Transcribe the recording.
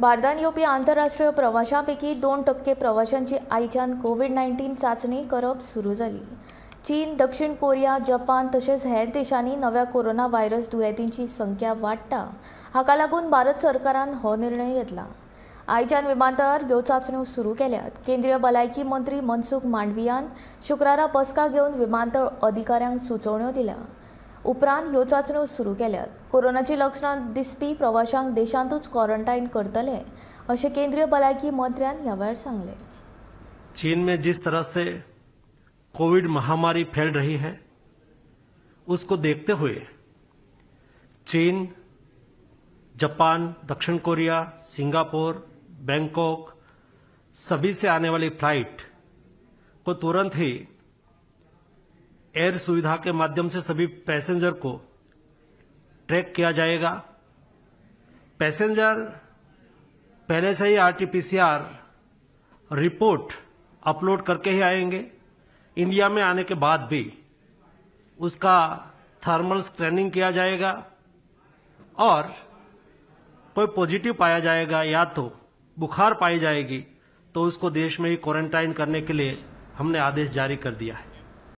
भारतान येवपी आंतरराष्ट्रीय प्रवाशांपैकी दोन टक्के प्रवाशांची आयच्यान कोविड नायन्टीन चाचणी करप सुरू जाली चीन दक्षिण कोरिया जपान तशेंच हेर देशांनी नव्या कोरोना व्हायरस दुयेंतींची संख्या वाडटा हाका लागून भारत सरकारान हो निर्णय घेतला आयच्यान विमानतळार ह्यो चांचण्यो सुरू केल्यात केंद्रीय भलायकी मंत्री मनसुख मांडवियान शुक्रारा बसका घेवन विमानतळ अधिकाऱ्यांक सुचोवण्यो दिल्यात उपरान ह्यो चाचण्यो सुरू केल्यात कोरोनाची लक्षणां दिसपी प्रवाशांक देशांतूच क्वारंटाईन करतले अशें केंद्रीय भलायकी मंत्र्यान ह्या वेळार सांगले चीन में जिस तरह से कोविड महामारी फैल रही है उसको देखते हुए चीन जापान दक्षिण कोरिया सिंगापुर बैंकॉक सभी से आने वाली फ्लाइट को तुरंत ही एयर सुविधा के माध्यम से सभी पैसेंजर को ट्रैक किया जाएगा पैसेंजर पहले से ही आरटीपीसीआर रिपोर्ट अपलोड करके ही आएंगे इंडिया में आने के बाद भी उसका थर्मल स्क्रीनिंग किया जाएगा और कोई पॉजिटिव पाया जाएगा या तो बुखार पाई जाएगी तो उसको देश में ही क्वारंटाइन करने के लिए हमने आदेश जारी कर दिया है